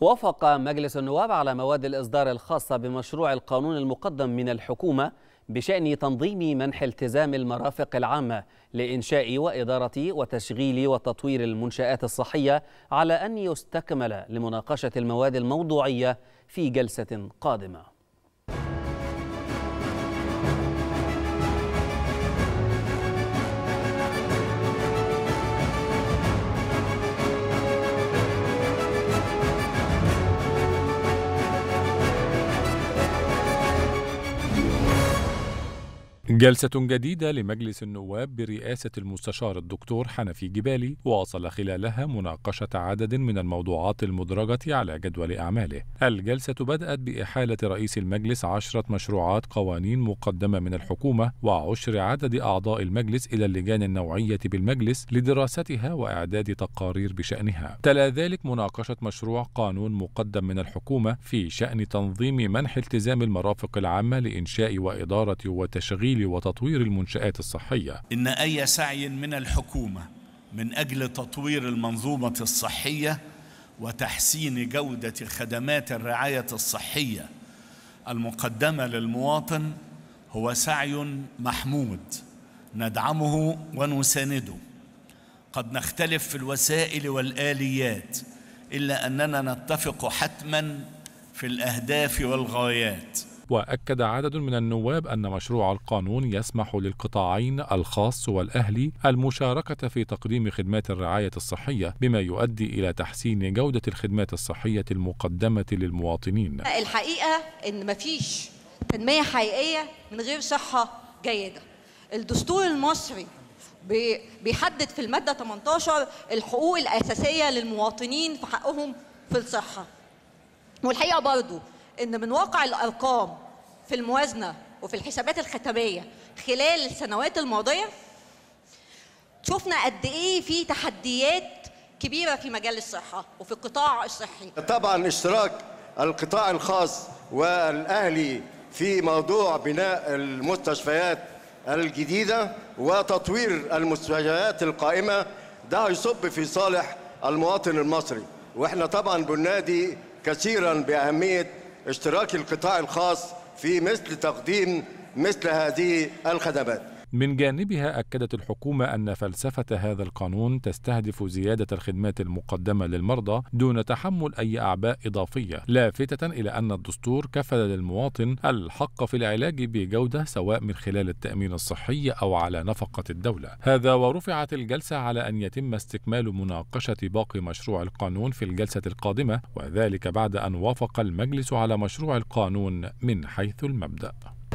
وافق مجلس النواب على مواد الإصدار الخاصة بمشروع القانون المقدم من الحكومة بشأن تنظيم منح التزام المرافق العامة لإنشاء وإدارة وتشغيل وتطوير المنشآت الصحية على أن يستكمل لمناقشة المواد الموضوعية في جلسة قادمة جلسة جديدة لمجلس النواب برئاسة المستشار الدكتور حنفي جبالي واصل خلالها مناقشة عدد من الموضوعات المدرجة على جدول أعماله. الجلسة بدأت بإحالة رئيس المجلس عشرة مشروعات قوانين مقدمة من الحكومة وعشر عدد أعضاء المجلس إلى اللجان النوعية بالمجلس لدراستها وإعداد تقارير بشأنها. تلا ذلك مناقشة مشروع قانون مقدم من الحكومة في شأن تنظيم منح التزام المرافق العامة لإنشاء وإدارة وتشغيل تشغيل وتطوير المنشآت الصحية إن أي سعي من الحكومة من أجل تطوير المنظومة الصحية وتحسين جودة خدمات الرعاية الصحية المقدمة للمواطن هو سعي محمود ندعمه ونسانده قد نختلف في الوسائل والآليات إلا أننا نتفق حتما في الأهداف والغايات وأكد عدد من النواب أن مشروع القانون يسمح للقطاعين الخاص والأهلي المشاركة في تقديم خدمات الرعاية الصحية بما يؤدي إلى تحسين جودة الخدمات الصحية المقدمة للمواطنين الحقيقة أن مفيش تنمية حقيقية من غير صحة جيدة الدستور المصري بيحدد في المادة 18 الحقوق الأساسية للمواطنين في حقهم في الصحة والحقيقة برضو ان من واقع الارقام في الموازنه وفي الحسابات الختاميه خلال السنوات الماضيه شفنا قد ايه في تحديات كبيره في مجال الصحه وفي القطاع الصحي طبعا اشتراك القطاع الخاص والاهلي في موضوع بناء المستشفيات الجديده وتطوير المستشفيات القائمه ده هيصب في صالح المواطن المصري واحنا طبعا بنادي كثيرا باهميه اشتراك القطاع الخاص في مثل تقديم مثل هذه الخدمات من جانبها أكدت الحكومة أن فلسفة هذا القانون تستهدف زيادة الخدمات المقدمة للمرضى دون تحمل أي أعباء إضافية لافتة إلى أن الدستور كفل للمواطن الحق في العلاج بجودة سواء من خلال التأمين الصحي أو على نفقة الدولة هذا ورفعت الجلسة على أن يتم استكمال مناقشة باقي مشروع القانون في الجلسة القادمة وذلك بعد أن وافق المجلس على مشروع القانون من حيث المبدأ